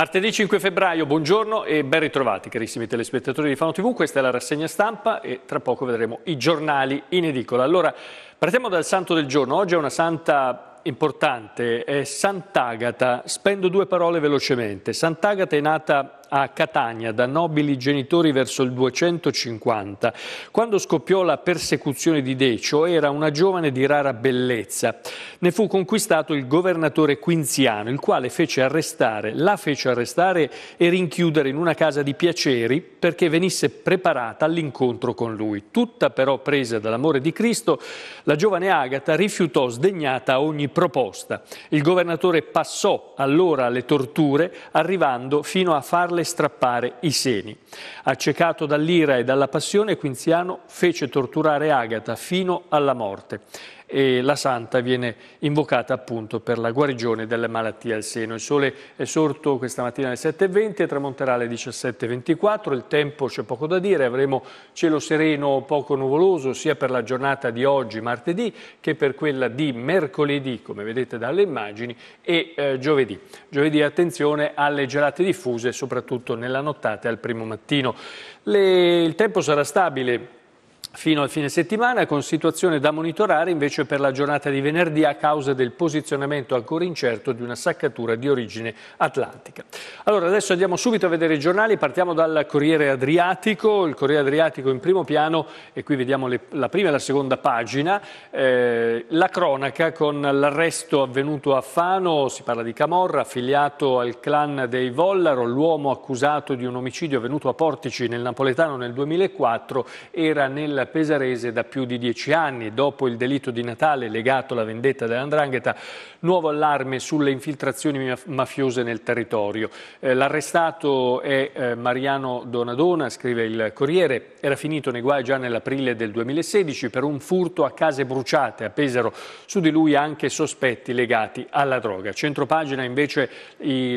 Martedì 5 febbraio, buongiorno e ben ritrovati carissimi telespettatori di Fano TV, questa è la rassegna stampa e tra poco vedremo i giornali in edicola. Allora, partiamo dal santo del giorno, oggi è una santa importante, è Sant'Agata, spendo due parole velocemente. Sant'Agata è nata a Catania da nobili genitori verso il 250. Quando scoppiò la persecuzione di Decio era una giovane di rara bellezza. Ne fu conquistato il governatore Quinziano, il quale fece arrestare, la fece arrestare e rinchiudere in una casa di piaceri perché venisse preparata all'incontro con lui. Tutta però presa dall'amore di Cristo, la giovane Agata rifiutò sdegnata ogni proposta. Il governatore passò allora alle torture, arrivando fino a farle farle strappare i seni. Accecato dall'ira e dalla passione, Quinziano fece torturare Agata fino alla morte e la santa viene invocata appunto per la guarigione delle malattie al seno. Il sole è sorto questa mattina alle 7.20 e tramonterà alle 17.24, il tempo c'è poco da dire, avremo cielo sereno poco nuvoloso sia per la giornata di oggi martedì che per quella di mercoledì come vedete dalle immagini e eh, giovedì. Giovedì attenzione alle gelate diffuse soprattutto nella nottata e al primo mattino. Le... il tempo sarà stabile fino al fine settimana con situazione da monitorare invece per la giornata di venerdì a causa del posizionamento ancora incerto di una saccatura di origine atlantica. Allora adesso andiamo subito a vedere i giornali, partiamo dal Corriere Adriatico, il Corriere Adriatico in primo piano e qui vediamo le, la prima e la seconda pagina, eh, la cronaca con l'arresto avvenuto a Fano, si parla di Camorra, affiliato al clan dei Vollaro, l'uomo accusato di un omicidio avvenuto a Portici nel Napoletano nel 2004 era nel Pesarese da più di dieci anni. Dopo il delitto di Natale legato alla vendetta dell'Andrangheta, nuovo allarme sulle infiltrazioni mafiose nel territorio. Eh, l'arrestato è eh, Mariano Donadona, scrive il Corriere, era finito nei guai già nell'aprile del 2016 per un furto a case bruciate a Pesaro. Su di lui anche sospetti legati alla droga. Centropagina invece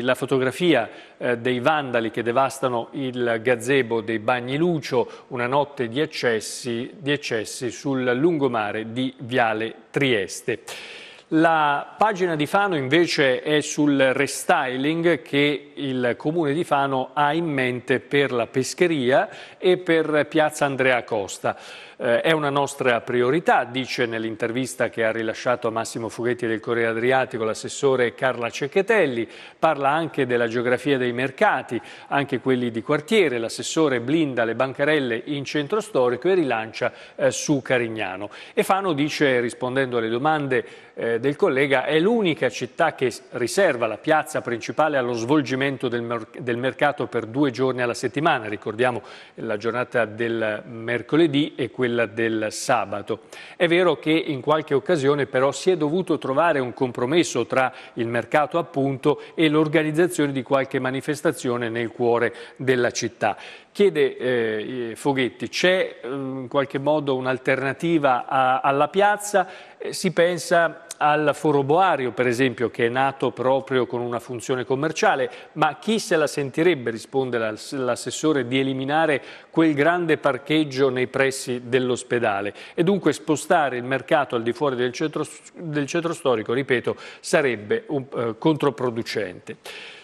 la fotografia eh, dei vandali che devastano il gazebo dei Bagni Lucio, una notte di accessi di eccessi sul lungomare di Viale Trieste. La pagina di Fano invece è sul restyling che il comune di Fano ha in mente per la pescheria e per piazza Andrea Costa eh, è una nostra priorità, dice nell'intervista che ha rilasciato a Massimo Fughetti del Corriere Adriatico l'assessore Carla Cecchetelli, parla anche della geografia dei mercati, anche quelli di quartiere, l'assessore blinda le bancarelle in centro storico e rilancia eh, su Carignano. E Fano dice, rispondendo alle domande eh, del collega, è l'unica città che riserva la piazza principale allo svolgimento del, mer del mercato per due giorni alla settimana, ricordiamo la giornata del mercoledì e quella quella del sabato. È vero che in qualche occasione però si è dovuto trovare un compromesso tra il mercato appunto e l'organizzazione di qualche manifestazione nel cuore della città. Chiede eh, Foghetti, c'è mm, in qualche modo un'alternativa alla piazza? Eh, si pensa al Foro Boario, per esempio, che è nato proprio con una funzione commerciale, ma chi se la sentirebbe, risponde l'assessore, di eliminare quel grande parcheggio nei pressi dell'ospedale e dunque spostare il mercato al di fuori del centro, del centro storico, ripeto, sarebbe un, eh, controproducente.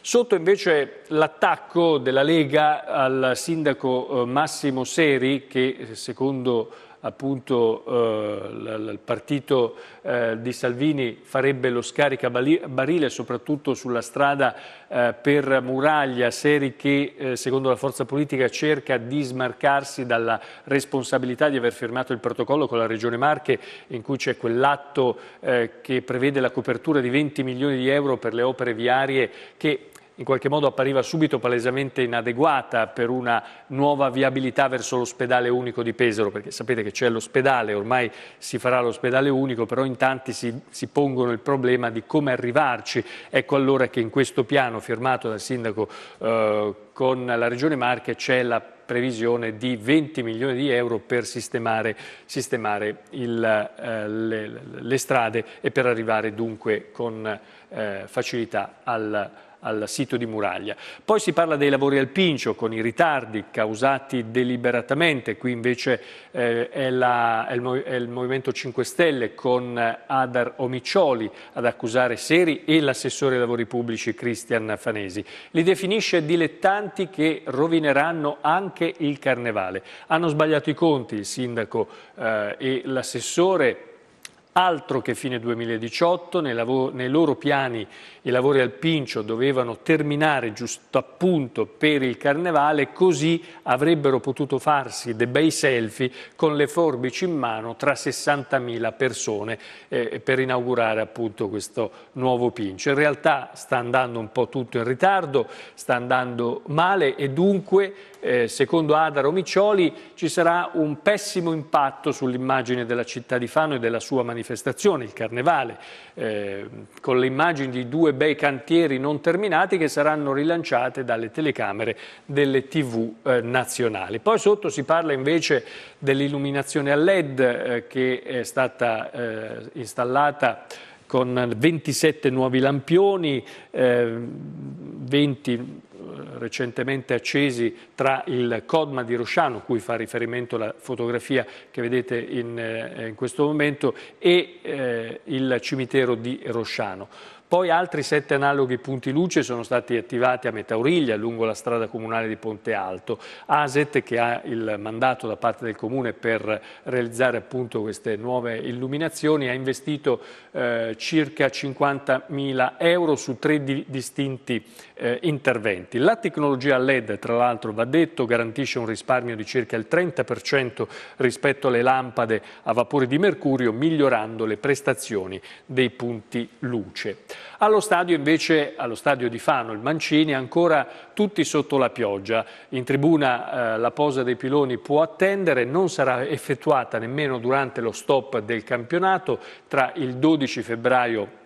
Sotto invece l'attacco della Lega al sindaco eh, Massimo Seri che secondo appunto eh, il partito eh, di Salvini farebbe lo scaricabarile soprattutto sulla strada eh, per Muraglia, Seri che eh, secondo la forza politica cerca di smarcarsi dalla responsabilità di aver firmato il protocollo con la Regione Marche in cui c'è quell'atto eh, che prevede la copertura di 20 milioni di euro per le opere viarie che in qualche modo appariva subito palesemente inadeguata per una nuova viabilità verso l'ospedale unico di Pesaro, perché sapete che c'è l'ospedale, ormai si farà l'ospedale unico, però in tanti si, si pongono il problema di come arrivarci. Ecco allora che in questo piano firmato dal sindaco eh, con la Regione Marche c'è la previsione di 20 milioni di euro per sistemare, sistemare il, eh, le, le, strade e per arrivare dunque con eh, facilità al al sito di Muraglia. Poi si parla dei lavori al Pincio con i ritardi causati deliberatamente, qui invece eh, è, la, è, il, è, il, Movimento 5 Stelle con Adar Omiccioli ad accusare Seri e l'assessore ai lavori pubblici Cristian Fanesi. Li definisce dilettanti che rovineranno anche il carnevale. Hanno sbagliato i conti il sindaco eh, e l'assessore Altro che fine 2018, nei, lavoro, nei, loro piani i lavori al Pincio dovevano terminare giusto appunto per il carnevale, così avrebbero potuto farsi dei bei selfie con le forbici in mano tra 60.000 persone eh, per inaugurare appunto questo nuovo Pincio. In realtà sta andando un po' tutto in ritardo, sta andando male e dunque eh, secondo Ada Romiccioli, ci sarà un pessimo impatto sull'immagine della città di Fano e della sua manifestazione, il Carnevale, eh, con le immagini di due bei cantieri non terminati che saranno rilanciate dalle telecamere delle tv eh, nazionali. Poi sotto si parla invece dell'illuminazione a LED eh, che è stata eh, installata con 27 nuovi lampioni, 20 eh, recentemente accesi tra il Codma di Rosciano, cui fa riferimento la fotografia che vedete in, eh, in questo momento, e eh, il cimitero di Rosciano. Poi altri sette analoghi punti luce sono stati attivati a Metauriglia, lungo la strada comunale di Ponte Alto. ASET, che ha il mandato da parte del Comune per realizzare appunto queste nuove illuminazioni, ha investito eh, circa 50.000 euro su tre di distinti eh, interventi. La tecnologia LED, tra l'altro, va detto, garantisce un risparmio di circa il 30% rispetto alle lampade a vapore di mercurio, migliorando le prestazioni dei punti luce. Allo stadio invece, allo stadio di Fano, il Mancini, ancora tutti sotto la pioggia. In tribuna eh, la posa dei piloni può attendere, non sarà effettuata nemmeno durante lo stop del campionato tra il 12 febbraio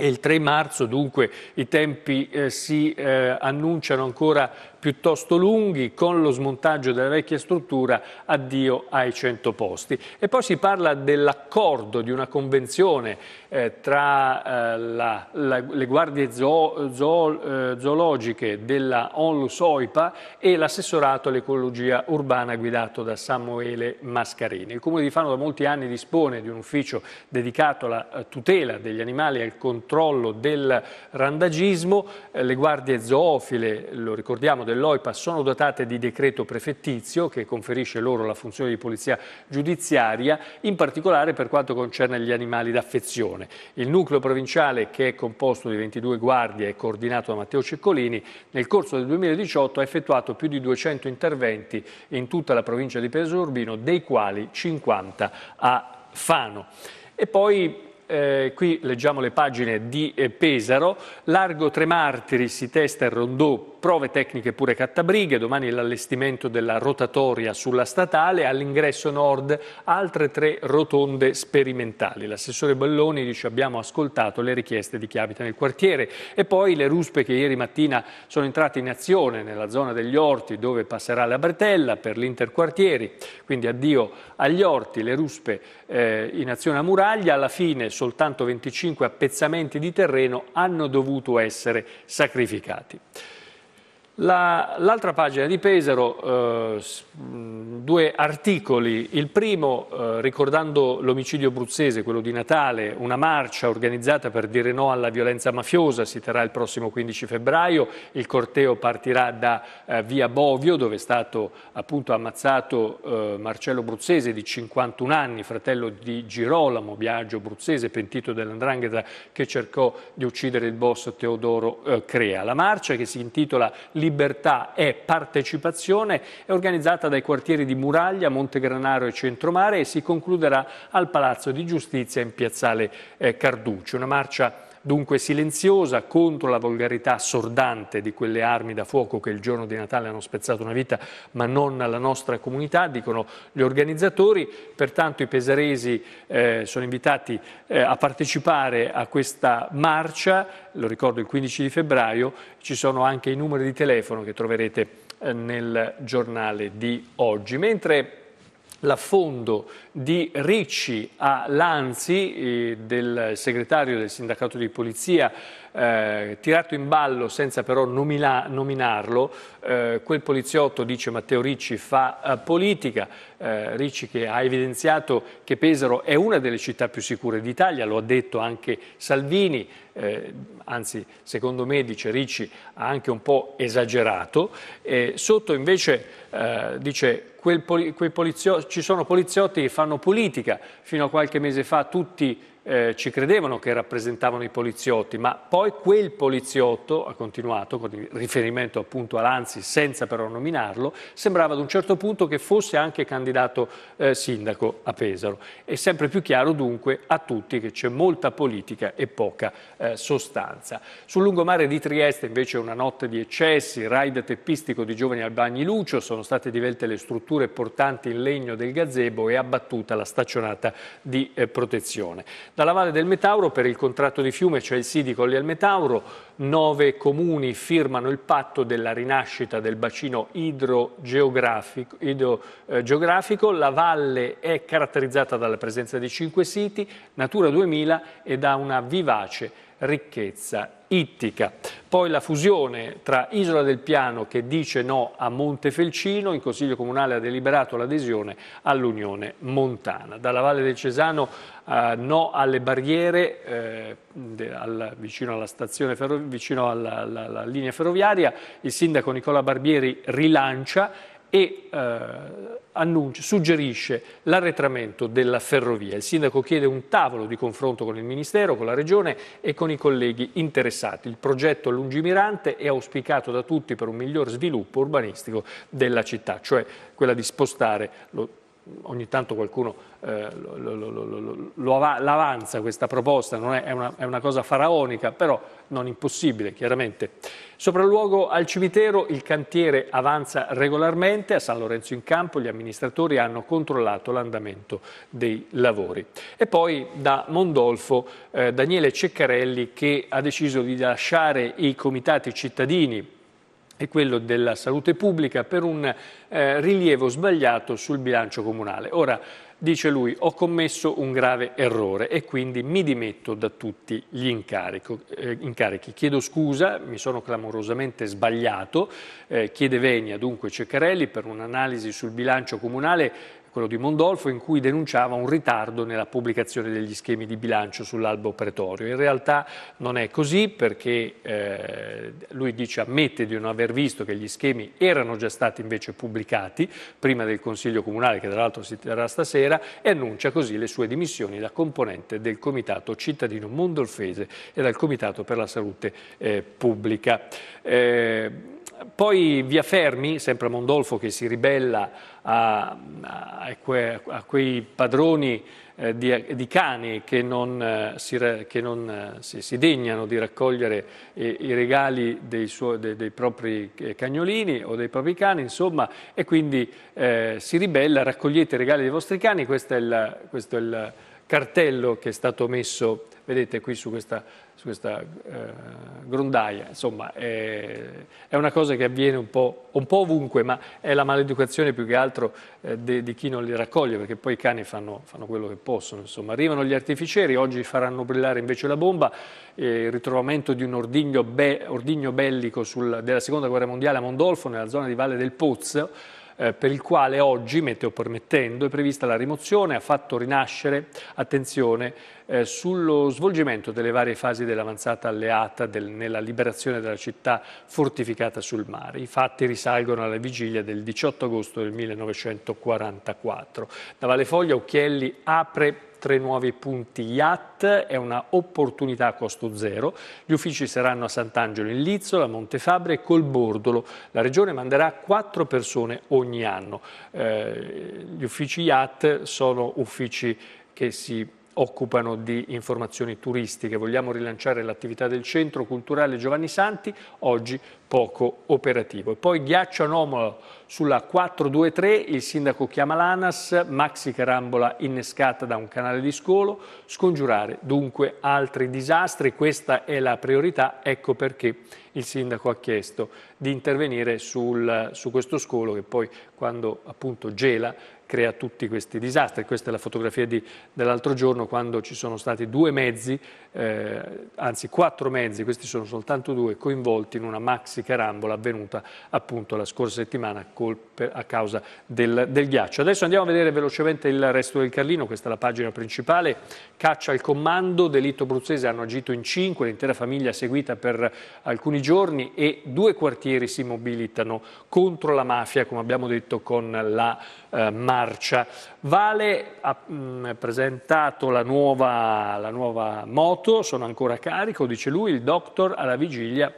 il 3 marzo dunque i tempi eh, si eh, annunciano ancora piuttosto lunghi, con lo smontaggio della vecchia struttura, addio ai 100 posti. E poi si parla dell'accordo, di una convenzione eh, tra eh, la, la, le guardie zoo, zoo, eh, zoologiche della Onlus OIPA e l'assessorato all'ecologia urbana guidato da Samuele Mascarini. Il Comune di Fano da molti anni dispone di un ufficio dedicato alla eh, tutela degli animali e al controllo del randagismo. Eh, le guardie zoofile, lo ricordiamo, dell'OIPA sono dotate di decreto prefettizio che conferisce loro la funzione di polizia giudiziaria, in particolare per quanto concerne gli animali d'affezione. Il nucleo provinciale, che è composto di 22 guardie e coordinato da Matteo Ceccolini, nel corso del 2018 ha effettuato più di 200 interventi in tutta la provincia di Pesaro Urbino, dei quali 50 a Fano. E poi eh, qui leggiamo le pagine di eh, Pesaro, largo Tre Martiri si testa il rondò prove tecniche pure Cattabrighe, domani l'allestimento della rotatoria sulla statale, all'ingresso nord altre tre rotonde sperimentali. L'assessore Balloni dice abbiamo ascoltato le richieste di chi abita nel quartiere e poi le ruspe che ieri mattina sono entrate in azione nella zona degli orti dove passerà la bretella per l'interquartieri, quindi addio agli orti, le ruspe eh, in azione a muraglia, alla fine soltanto 25 appezzamenti di terreno hanno dovuto essere sacrificati l'altra pagina di Pesaro, eh, mm, due articoli, il primo eh, ricordando l'omicidio bruzzese, quello di Natale, una marcia organizzata per dire no alla violenza mafiosa, si terrà il prossimo 15 febbraio, il corteo partirà da eh, via Bovio dove è stato appunto ammazzato eh, Marcello Bruzzese di 51 anni, fratello di Girolamo Biagio Bruzzese, pentito dell'andrangheta che cercò di uccidere il boss Teodoro eh, Crea. La marcia che si intitola Libertà Libertà e Partecipazione è organizzata dai quartieri di Muraglia, Montegranaro e Centromare e si concluderà al Palazzo di Giustizia in Piazzale eh, Carducci. Una marcia dunque silenziosa contro la volgarità assordante di quelle armi da fuoco che il giorno di Natale hanno spezzato una vita ma non alla nostra comunità, dicono gli organizzatori, pertanto i pesaresi eh, sono invitati eh, a partecipare a questa marcia, lo ricordo il 15 di febbraio, ci sono anche i numeri di telefono che troverete eh, nel giornale di oggi. Mentre l'affondo di Ricci a Lanzi, eh, del segretario del sindacato di polizia, eh, tirato in ballo senza però nomina, nominarlo, eh, quel poliziotto, dice Matteo Ricci, fa eh, politica, eh, Ricci che ha evidenziato che Pesaro è una delle città più sicure d'Italia, lo ha detto anche Salvini, eh, anzi secondo me, dice Ricci, ha anche un po' esagerato. Eh, sotto invece eh, dice quel, quei polizio- ci sono poliziotti che fanno politica, fino a qualche mese fa tutti eh, ci credevano che rappresentavano i poliziotti, ma poi quel poliziotto, ha continuato con riferimento appunto a Lanzi, senza però nominarlo, sembrava ad un certo punto che fosse anche candidato eh, sindaco a Pesaro. È sempre più chiaro dunque a tutti che c'è molta politica e poca eh, sostanza. Sul lungomare di Trieste invece una notte di eccessi, raid teppistico di giovani al Bagni Lucio, sono state divelte le strutture portanti in legno del gazebo e abbattuta la staccionata di eh, protezione dalla Valle del Metauro per il contratto di fiume, cioè il Sidi Colli al Metauro, nove comuni firmano il patto della rinascita del bacino idrogeografico, idrogeografico. Eh, la valle è caratterizzata dalla presenza di cinque siti, Natura 2000 e da una vivace ricchezza Ittica. Poi la fusione tra Isola del Piano che dice no a Montefelcino, il Consiglio Comunale ha deliberato l'adesione all'Unione Montana. Dalla Valle del Cesano eh, no alle barriere eh, al, vicino, alla, ferro, vicino alla, alla, alla linea ferroviaria, il sindaco Nicola Barbieri rilancia e eh, suggerisce l'arretramento della ferrovia. Il sindaco chiede un tavolo di confronto con il Ministero, con la Regione e con i colleghi interessati. Il progetto lungimirante è auspicato da tutti per un miglior sviluppo urbanistico della città, cioè quella di spostare lo ogni tanto qualcuno eh, l'avanza questa proposta, è, è, una, è, una, cosa faraonica, però non impossibile chiaramente. Sopralluogo al cimitero, il cantiere avanza regolarmente, a San Lorenzo in Campo gli amministratori hanno controllato l'andamento dei lavori. E poi da Mondolfo eh, Daniele Ceccarelli che ha deciso di lasciare i comitati cittadini e quello della salute pubblica per un eh, rilievo sbagliato sul bilancio comunale. Ora, dice lui, ho commesso un grave errore e quindi mi dimetto da tutti gli incarico, eh, incarichi. Chiedo scusa, mi sono clamorosamente sbagliato, eh, chiede venia dunque Ceccarelli per un'analisi sul bilancio comunale quello di Mondolfo, in cui denunciava un ritardo nella pubblicazione degli schemi di bilancio sull'albo pretorio. In realtà non è così perché eh, lui dice, ammette di non aver visto che gli schemi erano già stati invece pubblicati prima del Consiglio Comunale, che tra l'altro si terrà stasera, e annuncia così le sue dimissioni da componente del Comitato Cittadino Mondolfese e dal Comitato per la Salute eh, Pubblica. Eh, poi via Fermi, sempre Mondolfo che si ribella a, a, que, a quei padroni eh, di, di, cani che non, eh, si, che non eh, si, si, degnano di raccogliere eh, i regali dei, suo, de, dei, propri eh, cagnolini o dei propri cani, insomma, e quindi eh, si ribella, raccogliete i regali dei vostri cani, questo è il, questo è il cartello che è stato messo, vedete qui su questa, su questa eh, grondaia, insomma è, è, una cosa che avviene un po', un po', ovunque, ma è la maleducazione più che altro eh, de, di chi non li raccoglie, perché poi i cani fanno, fanno quello che possono, insomma. Arrivano gli artificieri, oggi faranno brillare invece la bomba, eh, il ritrovamento di un ordigno, be, ordigno bellico sul, della seconda guerra mondiale a Mondolfo, nella zona di Valle del Pozzo, eh, per il quale oggi, meteo permettendo, è prevista la rimozione, ha fatto rinascere attenzione eh, sullo svolgimento delle varie fasi dell'avanzata alleata del, nella liberazione della città fortificata sul mare. I fatti risalgono alla vigilia del 18 agosto del 1944. Da Valle Foglia Occhielli apre tre nuovi punti IAT, è una opportunità a costo zero. Gli uffici saranno a Sant'Angelo in Lizzo, a Montefabre e col Bordolo. La Regione manderà quattro persone ogni anno. Eh, gli uffici IAT sono uffici che si occupano di informazioni turistiche. Vogliamo rilanciare l'attività del Centro Culturale Giovanni Santi, oggi poco operativo. E poi ghiaccio anomalo sulla 423, il sindaco chiama l'ANAS, maxi carambola innescata da un canale di scolo, scongiurare dunque altri disastri, questa è la priorità, ecco perché il sindaco ha chiesto di intervenire sul, su questo scolo che poi quando appunto gela crea tutti questi disastri. Questa è la fotografia di, dell'altro giorno quando ci sono stati due mezzi, eh, anzi quattro mezzi, questi sono soltanto due, coinvolti in una maxi carambola avvenuta appunto la scorsa settimana col, per, a causa del, del ghiaccio. Adesso andiamo a vedere velocemente il resto del Carlino, questa è la pagina principale, caccia al comando, delitto bruzzese hanno agito in cinque, l'intera famiglia seguita per alcuni giorni e due quartieri si mobilitano contro la mafia, come abbiamo detto con la eh, mafia marcia. Vale ha mh, mm, presentato la nuova, la nuova moto, sono ancora carico, dice lui, il doctor alla vigilia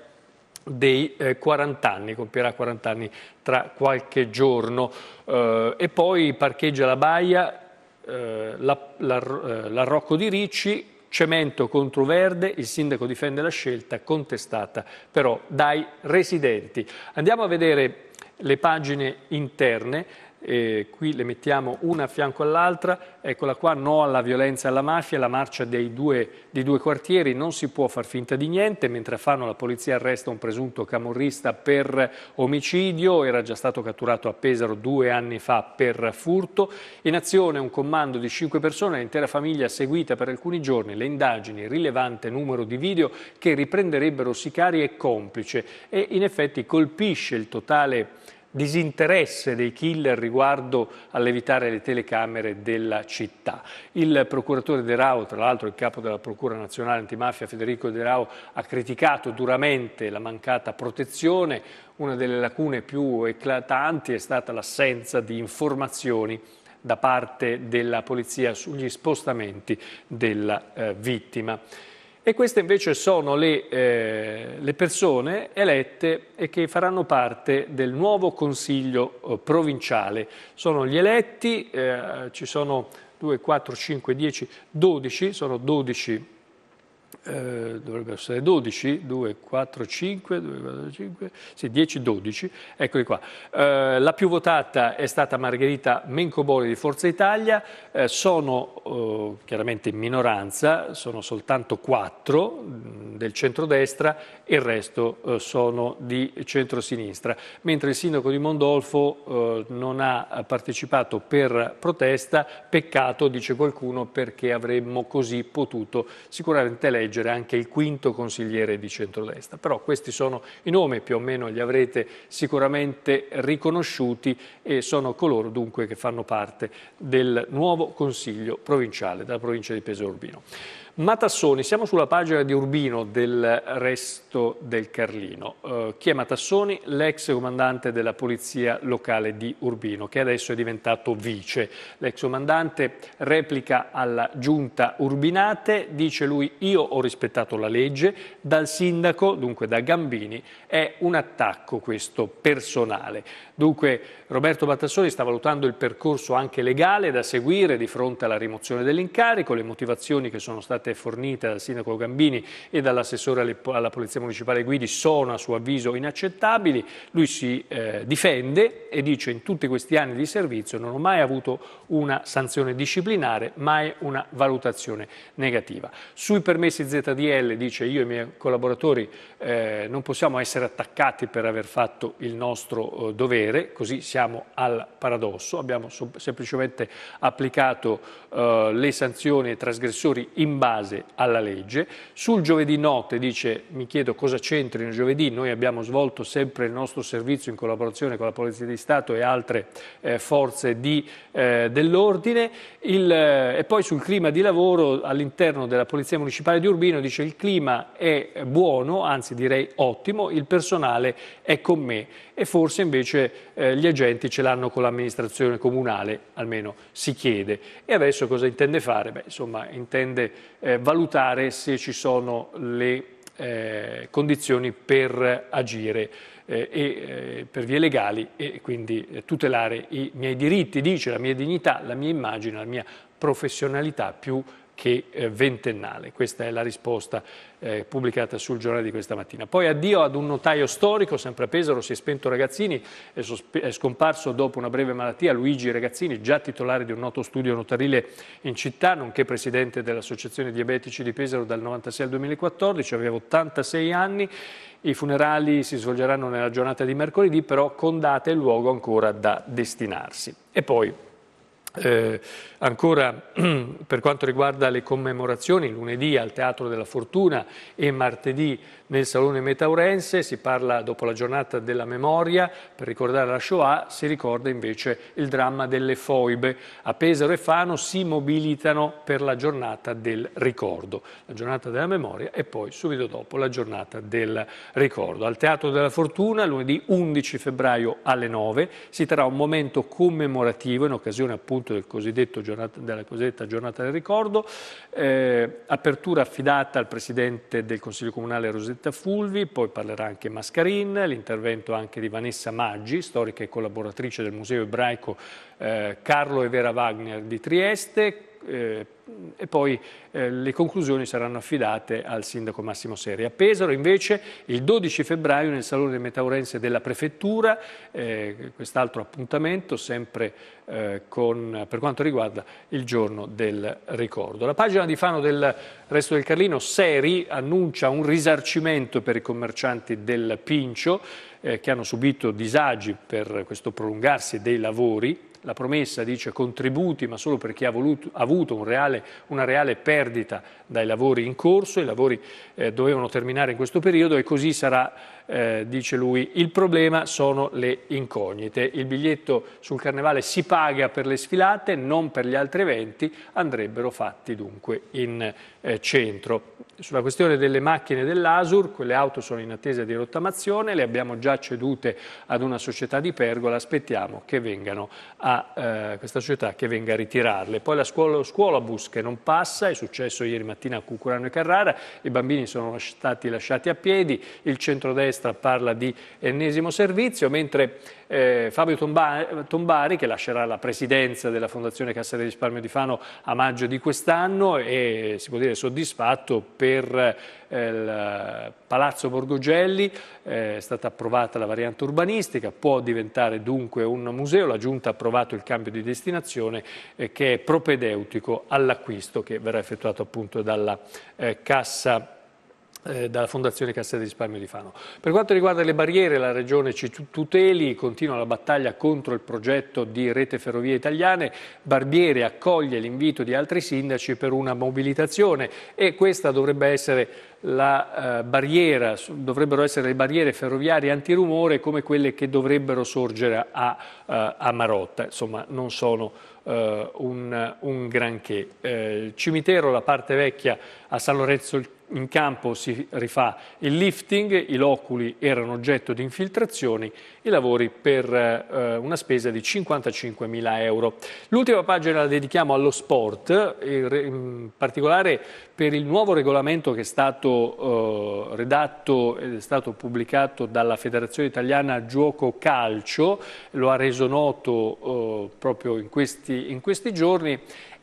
dei 40 eh, anni, compierà 40 anni tra qualche giorno eh, e poi parcheggia la baia, eh, l'arrocco la, la eh, di Ricci, cemento contro verde, il sindaco difende la scelta contestata però dai residenti. Andiamo a vedere le pagine interne eh, qui le mettiamo una a fianco all'altra, eccola qua, no alla violenza e alla mafia, la marcia dei due, dei due, quartieri, non si può far finta di niente, mentre a Fano la polizia arresta un presunto camorrista per omicidio, era già stato catturato a Pesaro due anni fa per furto, in azione un comando di cinque persone, l'intera famiglia seguita per alcuni giorni, le indagini, rilevante numero di video che riprenderebbero sicari e complice e in effetti colpisce il totale disinteresse dei killer riguardo all'evitare le telecamere della città. Il procuratore De Rao, tra l'altro il capo della Procura Nazionale Antimafia Federico De Rao, ha criticato duramente la mancata protezione. Una delle lacune più eclatanti è stata l'assenza di informazioni da parte della polizia sugli spostamenti della eh, vittima e queste invece sono le, eh, le persone elette e che faranno parte del nuovo Consiglio eh, provinciale. Sono gli eletti, eh, ci sono 2, 4, 5, 10, 12, sono 12 eh, dovrebbero essere 12, 2, 4, 5, 2, 4, 5, sì, 10, 12, eccoli qua. Eh, la più votata è stata Margherita Mencoboli di Forza Italia, eh, sono eh, chiaramente in minoranza, sono soltanto 4 mh, mm, del centrodestra, il resto eh, sono di centrosinistra, mentre il sindaco di Mondolfo eh, non ha partecipato per protesta, peccato, dice qualcuno, perché avremmo così potuto sicuramente leggere eleggere anche il quinto consigliere di centrodestra. Però questi sono i nomi, più o meno li avrete sicuramente riconosciuti e sono coloro dunque che fanno parte del nuovo Consiglio provinciale della provincia di Pesaro Urbino. Matassoni, siamo sulla pagina di Urbino del resto del Carlino. Eh, chi è Matassoni? L'ex comandante della polizia locale di Urbino, che adesso è diventato vice. L'ex comandante replica alla giunta Urbinate, dice lui io ho rispettato la legge, dal sindaco, dunque da Gambini, è un attacco questo personale. Dunque Roberto Battassoli sta valutando il percorso anche legale da seguire di fronte alla rimozione dell'incarico, le motivazioni che sono state fornite dal sindaco Gambini e dall'assessore alla Polizia Municipale Guidi sono a suo avviso inaccettabili, lui si eh, difende e dice in tutti questi anni di servizio non ho mai avuto una sanzione disciplinare, mai una valutazione negativa. Sui permessi ZDL dice io e i miei collaboratori eh, non possiamo essere attaccati per aver fatto il nostro eh, dovere, così siamo siamo al paradosso, abbiamo semplicemente applicato eh, le sanzioni ai trasgressori in base alla legge. Sul giovedì notte dice mi chiedo cosa c'entri nel giovedì, noi abbiamo svolto sempre il nostro servizio in collaborazione con la Polizia di Stato e altre eh, forze di, eh, dell'ordine il, eh, e poi sul clima di lavoro all'interno della Polizia Municipale di Urbino dice il clima è buono, anzi direi ottimo, il personale è con me e forse invece eh, gli agenti sorgenti ce l'hanno con l'amministrazione comunale, almeno si chiede. E adesso cosa intende fare? Beh, insomma, intende eh, valutare se ci sono le eh, condizioni per agire eh, e, eh, per vie legali e quindi eh, tutelare i miei diritti, dice, la mia dignità, la mia immagine, la mia professionalità più che eh, ventennale. Questa è la risposta eh, pubblicata sul giornale di questa mattina. Poi addio ad un notaio storico, sempre a Pesaro, si è spento Ragazzini, è, è scomparso dopo una breve malattia Luigi Ragazzini, già titolare di un noto studio notarile in città, nonché presidente dell'Associazione Diabetici di Pesaro dal 1996 al 2014, aveva 86 anni. I funerali si svolgeranno nella giornata di mercoledì, però con data e luogo ancora da destinarsi. E poi eh, ancora per quanto riguarda le commemorazioni, lunedì al Teatro della Fortuna e martedì nel Salone Metaurense, si parla dopo la giornata della memoria, per ricordare la Shoah, si ricorda invece il dramma delle foibe. A Pesaro e Fano si mobilitano per la giornata del ricordo, la giornata della memoria e poi subito dopo la giornata del ricordo. Al Teatro della Fortuna lunedì 11 febbraio alle 9 si terrà un momento commemorativo in occasione appunto del giornata, della cosiddetta giornata del ricordo, eh, apertura affidata al Presidente del Consiglio Comunale Rosetti Rita Fulvi, poi parlerà anche Mascarin, l'intervento anche di Vanessa Maggi, storica e collaboratrice del Museo ebraico eh, Carlo e Vera Wagner di Trieste, eh, e poi eh, le conclusioni saranno affidate al sindaco Massimo Seri. A Pesaro invece il 12 febbraio nel Salone dei Metaurense della Prefettura, eh, quest'altro appuntamento sempre eh, con, per quanto riguarda il giorno del ricordo. La pagina di Fano del Resto del Carlino, Seri annuncia un risarcimento per i commercianti del Pincio eh, che hanno subito disagi per questo prolungarsi dei lavori la promessa dice contributi, ma solo per chi ha, voluto, ha avuto un reale, una reale perdita dai lavori in corso, i lavori eh, dovevano terminare in questo periodo e così sarà eh, dice lui, il problema sono le incognite. Il biglietto sul carnevale si paga per le sfilate, non per gli altri eventi, andrebbero fatti dunque in eh, centro. Sulla questione delle macchine dell'Asur, quelle auto sono in attesa di rottamazione, le abbiamo già cedute ad una società di Pergola, aspettiamo che vengano a eh, questa società che venga a ritirarle. Poi la scuola, bus che non passa, è successo ieri mattina a Cucurano e Carrara, i bambini sono stati lasciati a piedi, il centrodestra destra parla di ennesimo servizio, mentre eh, Fabio Tombari, che lascerà la presidenza della Fondazione Cassa del Risparmio di Fano a maggio di quest'anno, è si può dire soddisfatto per eh, il Palazzo Borgogelli, eh, è stata approvata la variante urbanistica, può diventare dunque un museo, la Giunta ha approvato il cambio di destinazione eh, che è propedeutico all'acquisto che verrà effettuato appunto dalla eh, Cassa eh, dalla Fondazione Cassa di Risparmio di Fano. Per quanto riguarda le barriere, la Regione ci tuteli, continua la battaglia contro il progetto di Rete Ferrovie Italiane, Barbiere accoglie l'invito di altri sindaci per una mobilitazione e questa dovrebbe essere la eh, barriera, dovrebbero essere le barriere ferroviarie antirumore come quelle che dovrebbero sorgere a, eh, a Marotta, insomma non sono eh, un, un, granché. Eh, cimitero, la parte vecchia a San Lorenzo in campo si rifà il lifting, i loculi erano oggetto di infiltrazioni, i lavori per eh, una spesa di 55 mila euro. L'ultima pagina la dedichiamo allo sport, eh, in particolare per il nuovo regolamento che è stato eh, redatto ed è stato pubblicato dalla Federazione Italiana Gioco Calcio, lo ha reso noto eh, proprio in questi, in questi giorni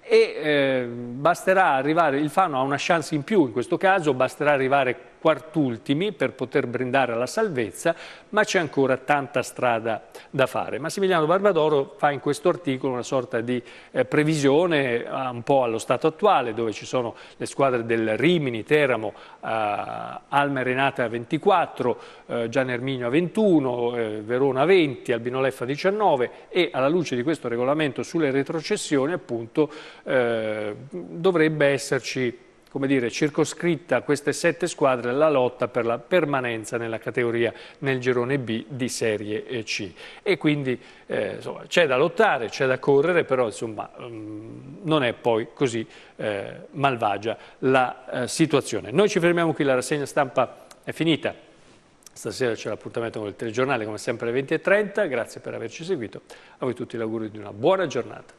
e eh, basterà arrivare, il Fano ha una chance in più in questo caso, basterà arrivare quartultimi per poter brindare alla salvezza, ma c'è ancora tanta strada da fare. Massimiliano Barbadoro fa in questo articolo una sorta di eh, previsione eh, un po' allo stato attuale, dove ci sono le squadre del Rimini, Teramo, eh, Alma Renata a 24, eh, Gian Erminio a 21, eh, Verona a 20, Albino Leffa a 19 e alla luce di questo regolamento sulle retrocessioni appunto eh, dovrebbe esserci come dire, circoscritta a queste sette squadre la lotta per la permanenza nella categoria nel girone B di Serie C. E quindi eh, c'è da lottare, c'è da correre, però insomma, mh, mm, non è poi così eh, malvagia la eh, situazione. Noi ci fermiamo qui, la rassegna stampa è finita. Stasera c'è l'appuntamento con il telegiornale come sempre alle 20.30, grazie per averci seguito, a voi tutti l'augurio di una buona giornata.